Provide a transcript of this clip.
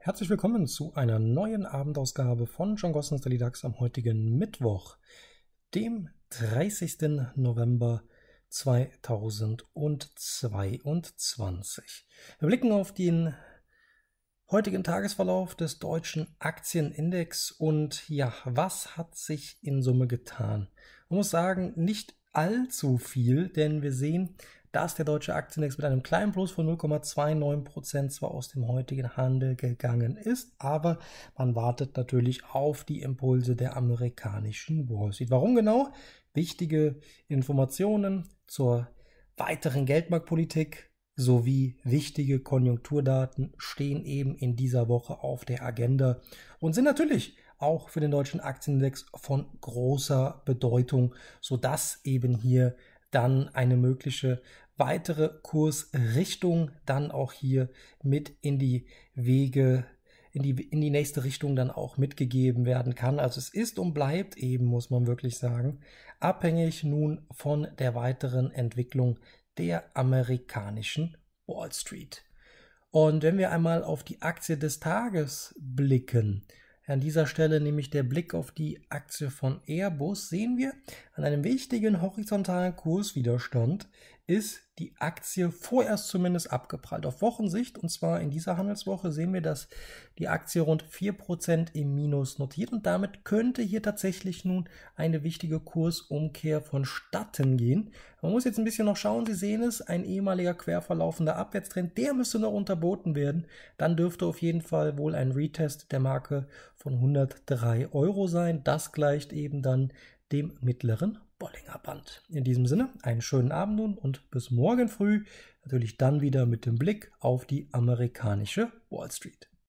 Herzlich willkommen zu einer neuen Abendausgabe von John Gossens Daily DAX am heutigen Mittwoch, dem 30. November 2022. Wir blicken auf den heutigen Tagesverlauf des deutschen Aktienindex und ja, was hat sich in Summe getan? Man muss sagen, nicht allzu viel, denn wir sehen, dass der deutsche Aktienindex mit einem kleinen Plus von 0,29% Prozent zwar aus dem heutigen Handel gegangen ist, aber man wartet natürlich auf die Impulse der amerikanischen Wall Street. Warum genau? Wichtige Informationen zur weiteren Geldmarktpolitik sowie wichtige Konjunkturdaten stehen eben in dieser Woche auf der Agenda und sind natürlich auch für den deutschen Aktienindex von großer Bedeutung, sodass eben hier dann eine mögliche weitere Kursrichtung dann auch hier mit in die Wege in die, in die nächste Richtung dann auch mitgegeben werden kann. Also es ist und bleibt eben, muss man wirklich sagen, abhängig nun von der weiteren Entwicklung der amerikanischen Wall Street. Und wenn wir einmal auf die Aktie des Tages blicken, an dieser Stelle nämlich der Blick auf die Aktie von Airbus sehen wir an einem wichtigen horizontalen Kurswiderstand ist die Aktie vorerst zumindest abgeprallt. Auf Wochensicht, und zwar in dieser Handelswoche, sehen wir, dass die Aktie rund 4% im Minus notiert und damit könnte hier tatsächlich nun eine wichtige Kursumkehr vonstatten gehen. Man muss jetzt ein bisschen noch schauen, Sie sehen es, ein ehemaliger querverlaufender Abwärtstrend, der müsste noch unterboten werden. Dann dürfte auf jeden Fall wohl ein Retest der Marke von 103 Euro sein. Das gleicht eben dann dem mittleren Bollinger Band. In diesem Sinne, einen schönen Abend nun und bis morgen früh. Natürlich dann wieder mit dem Blick auf die amerikanische Wall Street.